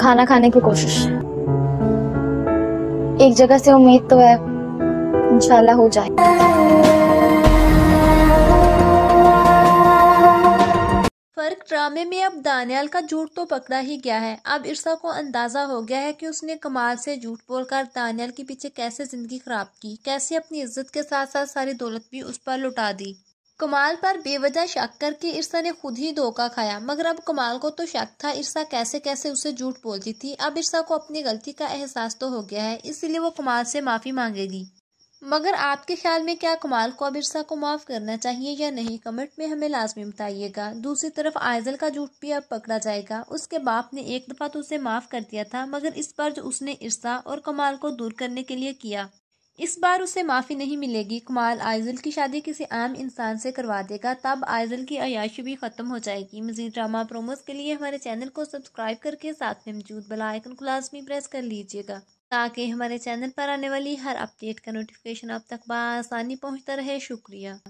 खाना खाने की कोशिश एक जगह से उम्मीद तो है इंशाल्लाह हो जाए फर्क ड्रामे में अब दानियाल का झूठ तो पकड़ा ही गया है अब इरसा को अंदाजा हो गया है कि उसने कमाल से झूठ बोलकर दानियाल के पीछे कैसे जिंदगी खराब की कैसे अपनी इज्जत के साथ साथ सारी दौलत भी उस पर लुटा दी कमाल पर बेवजह शक करके ईर्षा ने खुद ही धोखा खाया मगर अब कमाल को तो शक था ईर्षा कैसे कैसे उसे झूठ बोलती थी अब ईर्षा को अपनी गलती का एहसास तो हो गया है इसलिए वो कमाल से माफ़ी मांगेगी मगर आपके ख्याल में क्या कमाल को अब ईर्षा को माफ़ करना चाहिए या नहीं कमेंट में हमें लाजमी बताइएगा दूसरी तरफ आयजल का झूठ भी अब पकड़ा जाएगा उसके बाप ने एक दफ़ा तो उसे माफ़ कर दिया था मगर इस पर जो उसने ईर्षा और कमाल को दूर करने के लिए किया इस बार उसे माफ़ी नहीं मिलेगी कुमार आयजल की शादी किसी आम इंसान से करवा देगा तब आयजल की अयाशी भी ख़त्म हो जाएगी मजीद ड्रामा प्रोमोज के लिए हमारे चैनल को सब्सक्राइब करके साथ में मौजूद बलाइकन को लाजमी प्रेस कर लीजिएगा ताकि हमारे चैनल पर आने वाली हर अपडेट का नोटिफिकेशन आप तक बसानी पहुँचता रहे शुक्रिया